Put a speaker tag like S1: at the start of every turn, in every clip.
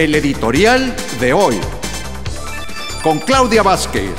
S1: El editorial de hoy. Con Claudia Vázquez.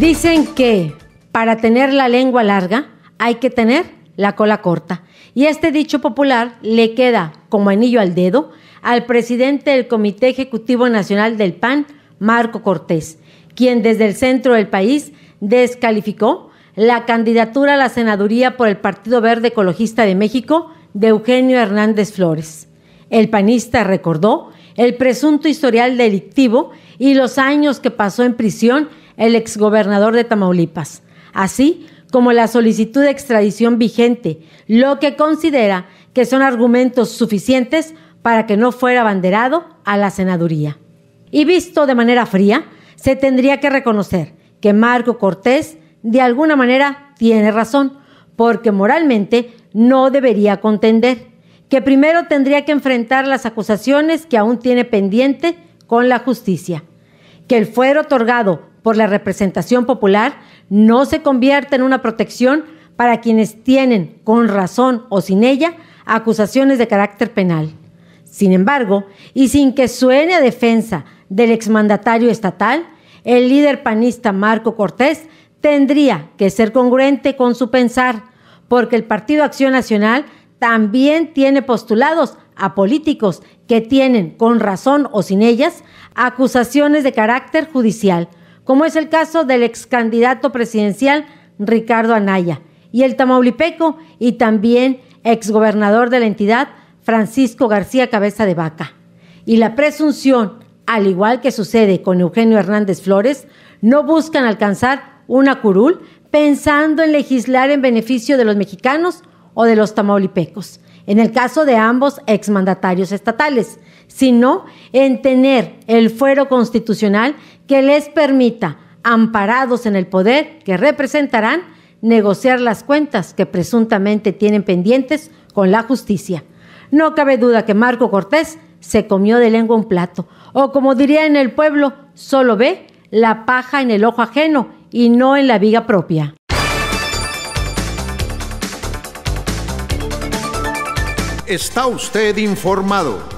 S1: Dicen que para tener la lengua larga hay que tener la cola corta. Y este dicho popular le queda como anillo al dedo al presidente del Comité Ejecutivo Nacional del PAN, Marco Cortés, quien desde el centro del país descalificó la candidatura a la senaduría por el Partido Verde Ecologista de México de Eugenio Hernández Flores. El panista recordó el presunto historial delictivo y los años que pasó en prisión el exgobernador de Tamaulipas, así como la solicitud de extradición vigente, lo que considera que son argumentos suficientes para que no fuera abanderado a la senaduría. Y visto de manera fría, se tendría que reconocer que Marco Cortés de alguna manera tiene razón, porque moralmente no debería contender, que primero tendría que enfrentar las acusaciones que aún tiene pendiente con la justicia, que el fuero otorgado por la representación popular no se convierta en una protección para quienes tienen, con razón o sin ella, acusaciones de carácter penal. Sin embargo, y sin que suene a defensa del exmandatario estatal, el líder panista Marco Cortés tendría que ser congruente con su pensar, porque el Partido Acción Nacional también tiene postulados a políticos que tienen, con razón o sin ellas, acusaciones de carácter judicial, como es el caso del ex candidato presidencial Ricardo Anaya y el tamaulipeco y también ex gobernador de la entidad Francisco García Cabeza de Vaca. Y la presunción, al igual que sucede con Eugenio Hernández Flores, no buscan alcanzar una curul pensando en legislar en beneficio de los mexicanos o de los tamaulipecos, en el caso de ambos exmandatarios estatales, sino en tener el fuero constitucional que les permita, amparados en el poder que representarán, negociar las cuentas que presuntamente tienen pendientes con la justicia. No cabe duda que Marco Cortés se comió de lengua un plato, o como diría en el pueblo, solo ve la paja en el ojo ajeno y no en la viga propia. Está usted informado